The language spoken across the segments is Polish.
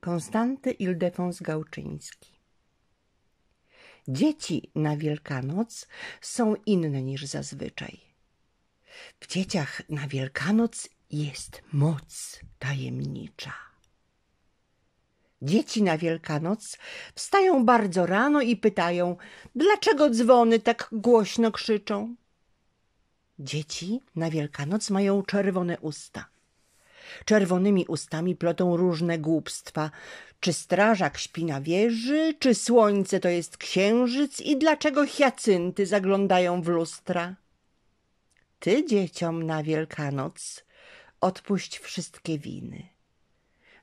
Konstanty Ildefons Gałczyński Dzieci na Wielkanoc są inne niż zazwyczaj. W dzieciach na Wielkanoc jest moc tajemnicza. Dzieci na Wielkanoc wstają bardzo rano i pytają, dlaczego dzwony tak głośno krzyczą. Dzieci na Wielkanoc mają czerwone usta. Czerwonymi ustami plotą różne głupstwa. Czy strażak śpi na wieży, czy słońce to jest księżyc i dlaczego hiacynty zaglądają w lustra? Ty dzieciom na Wielkanoc odpuść wszystkie winy.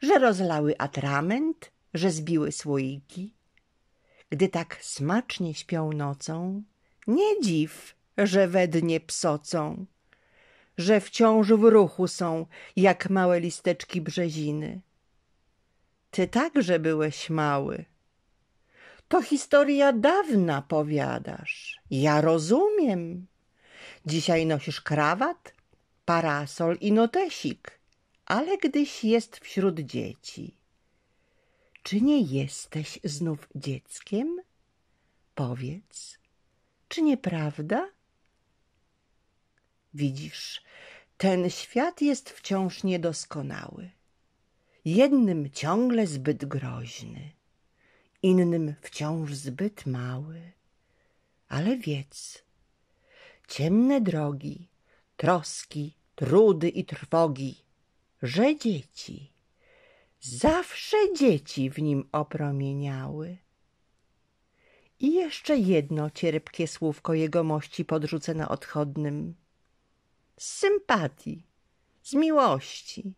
Że rozlały atrament, że zbiły słoiki. Gdy tak smacznie śpią nocą, nie dziw, że we dnie psocą że wciąż w ruchu są, jak małe listeczki brzeziny. Ty także byłeś mały. To historia dawna powiadasz. Ja rozumiem. Dzisiaj nosisz krawat, parasol i notesik, ale gdyś jest wśród dzieci. Czy nie jesteś znów dzieckiem? Powiedz, czy nieprawda? Widzisz, ten świat jest wciąż niedoskonały. Jednym ciągle zbyt groźny, innym wciąż zbyt mały. Ale wiedz, ciemne drogi, troski, trudy i trwogi, że dzieci, zawsze dzieci w nim opromieniały. I jeszcze jedno cierpkie słówko jegomości podrzucę na odchodnym – z sympatii, z miłości.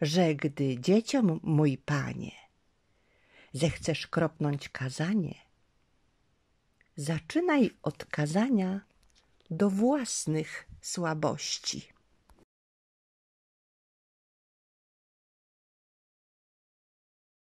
Że gdy dzieciom, mój panie, zechcesz kropnąć kazanie, zaczynaj od kazania do własnych słabości.